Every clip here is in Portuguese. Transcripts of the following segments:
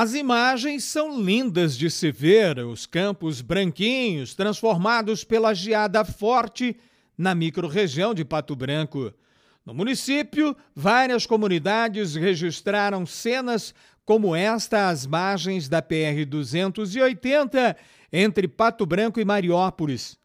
As imagens são lindas de se ver, os campos branquinhos transformados pela geada forte na microrregião de Pato Branco. No município, várias comunidades registraram cenas como esta às margens da PR 280 entre Pato Branco e Mariópolis.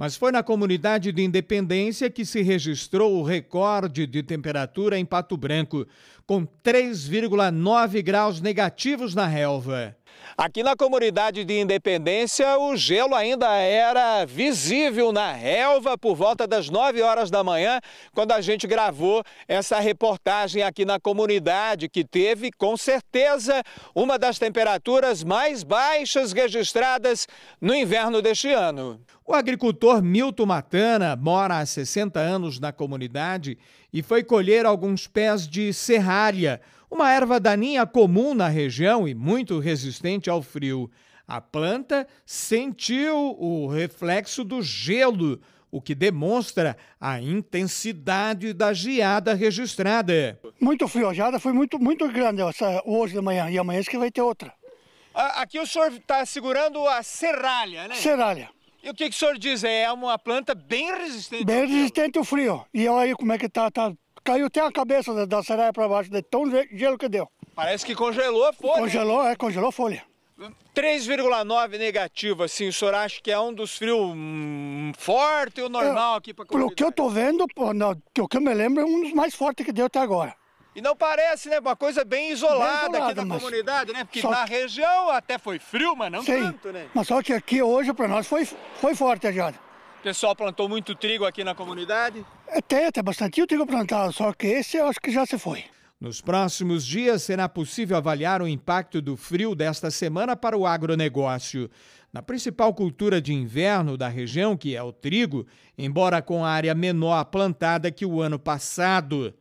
Mas foi na comunidade de Independência que se registrou o recorde de temperatura em Pato Branco, com 3,9 graus negativos na relva. Aqui na comunidade de Independência, o gelo ainda era visível na relva por volta das 9 horas da manhã, quando a gente gravou essa reportagem aqui na comunidade, que teve, com certeza, uma das temperaturas mais baixas registradas no inverno deste ano. O agricultor Milton Matana mora há 60 anos na comunidade e foi colher alguns pés de serrária uma erva daninha comum na região e muito resistente ao frio. A planta sentiu o reflexo do gelo, o que demonstra a intensidade da geada registrada. Muito frio, a geada foi muito, muito grande essa, hoje de manhã e amanhã que vai ter outra. Aqui o senhor está segurando a serralha, né? Serralha. E o que, que o senhor diz? É uma planta bem resistente? Bem resistente ao frio. E olha aí como é que está, tá, tá Caiu até a cabeça da, da saraia para baixo, de tão gelo que deu. Parece que congelou a folha. Congelou, é, congelou a folha. 3,9 negativo, assim, o senhor acha que é um dos frios hum, forte ou normal eu, é, aqui para Pelo que eu tô vendo, pô, não, que o que eu me lembro é um dos mais fortes que deu até agora. E não parece, né? Uma coisa bem isolada, bem isolada aqui da comunidade, né? Porque na região até foi frio, mas não Sim, tanto, né? Mas só que aqui hoje para nós foi, foi forte a O pessoal plantou muito trigo aqui na comunidade? até até bastante eu tenho plantado, só que esse eu acho que já se foi. Nos próximos dias será possível avaliar o impacto do frio desta semana para o agronegócio. Na principal cultura de inverno da região, que é o trigo, embora com a área menor plantada que o ano passado.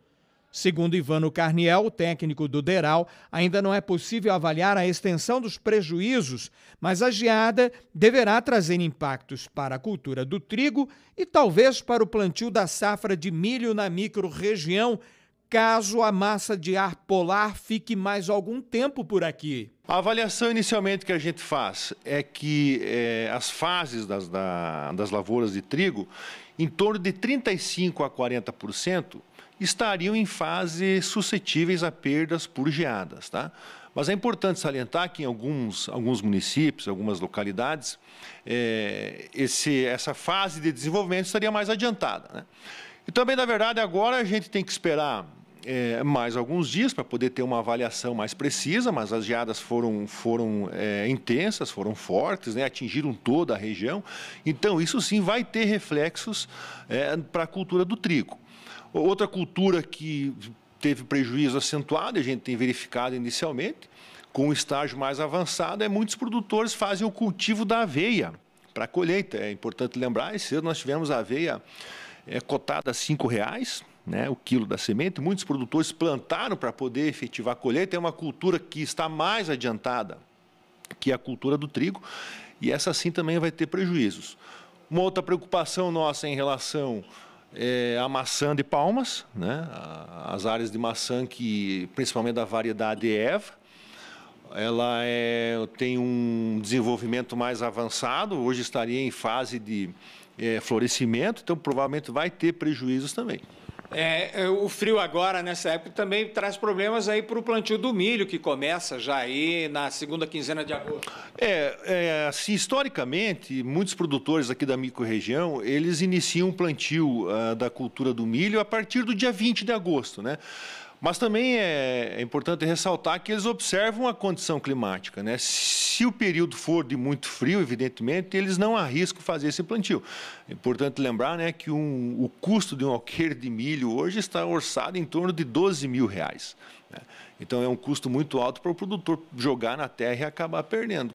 Segundo Ivano Carniel, técnico do Deral, ainda não é possível avaliar a extensão dos prejuízos, mas a geada deverá trazer impactos para a cultura do trigo e talvez para o plantio da safra de milho na microrregião, caso a massa de ar polar fique mais algum tempo por aqui. A avaliação inicialmente que a gente faz é que é, as fases das, da, das lavouras de trigo, em torno de 35% a 40%, estariam em fase suscetíveis a perdas por geadas. Tá? Mas é importante salientar que em alguns, alguns municípios, algumas localidades, é, esse, essa fase de desenvolvimento estaria mais adiantada. Né? E também, na verdade, agora a gente tem que esperar é, mais alguns dias para poder ter uma avaliação mais precisa, mas as geadas foram, foram é, intensas, foram fortes, né? atingiram toda a região. Então, isso sim vai ter reflexos é, para a cultura do trigo. Outra cultura que teve prejuízo acentuado, a gente tem verificado inicialmente, com um estágio mais avançado, é muitos produtores fazem o cultivo da aveia para a colheita. É importante lembrar, esse ano nós tivemos a aveia é, cotada a R$ reais, né, o quilo da semente. Muitos produtores plantaram para poder efetivar a colheita. É uma cultura que está mais adiantada que a cultura do trigo, e essa sim também vai ter prejuízos. Uma outra preocupação nossa em relação é, a maçã de palmas, né? as áreas de maçã que, principalmente da variedade Eva, ela é, tem um desenvolvimento mais avançado, hoje estaria em fase de é, florescimento, então provavelmente vai ter prejuízos também. É, é, o frio agora, nessa época, também traz problemas aí para o plantio do milho, que começa já aí na segunda quinzena de agosto. É, é assim, historicamente, muitos produtores aqui da microrregião, eles iniciam o plantio uh, da cultura do milho a partir do dia 20 de agosto, né? Mas também é, é importante ressaltar que eles observam a condição climática. Né? Se o período for de muito frio, evidentemente, eles não arriscam fazer esse plantio. É importante lembrar né, que um, o custo de um alqueire de milho hoje está orçado em torno de 12 mil reais. Né? Então é um custo muito alto para o produtor jogar na terra e acabar perdendo.